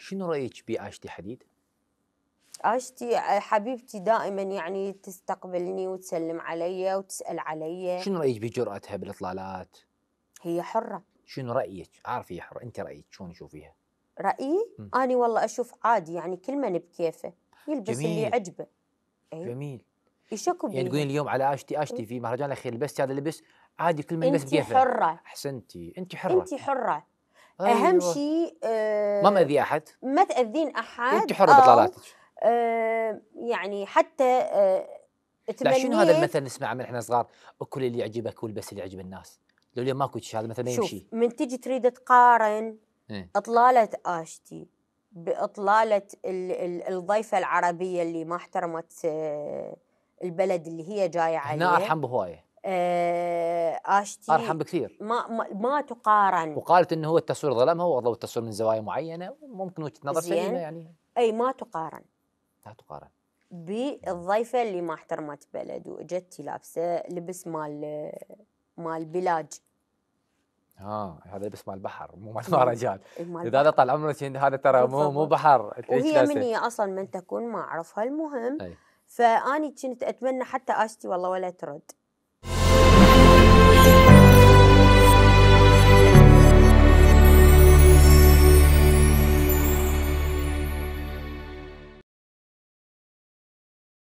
شنو رايك بعاشتي حديد؟ عاشتي آه، حبيبتي دائما يعني تستقبلني وتسلم علي وتسال علي شنو رايك بجرأتها بالاطلالات؟ هي حره شنو رايك؟ عارف هي حره، انت رايك شلون تشوفيها؟ رايي؟ م. انا والله اشوف عادي يعني كل من بكيفه يلبس جميل. اللي يعجبه أي. جميل يشكو يعني تقولين اليوم على عاشتي عاشتي في مهرجان الاخير لبست هذا اللبس عادي كل من يلبس بكيفه انت حره احسنتي انت حره انت حره أيوة. اهم شيء آه ما مأذي احد ما تاذين احد انت حره بطلالاتك آه يعني حتى آه لا شنو هذا المثل نسمعه من احنا صغار اكل اللي يعجبك والبس اللي يعجب الناس لو اليوم ماكو هذا مثلا ما يمشي شوف من تجي تريد تقارن إيه؟ اطلاله اشتي باطلاله ال ال الضيفه العربيه اللي ما احترمت آه، البلد اللي هي جايه عليه هنا ارحم بهوايه آه، اشتي ارحم بكثير ما ما, ما تقارن وقالت انه هو التصوير ظلمها وضوء التصوير من زوايا معينه ممكن وجهه نظر سليمه يعني اي ما تقارن لا تقارن بالضيفه اللي ما احترمت بلد واجت لابسه لبس مال مال بلاج اه هذا لبس مال البحر مو مال مهرجان هذا طال عمرك هذا ترى مو مو بحر وهي من هي اصلا من تكون ما اعرفها المهم أي. فاني كنت اتمنى حتى اشتي والله ولا ترد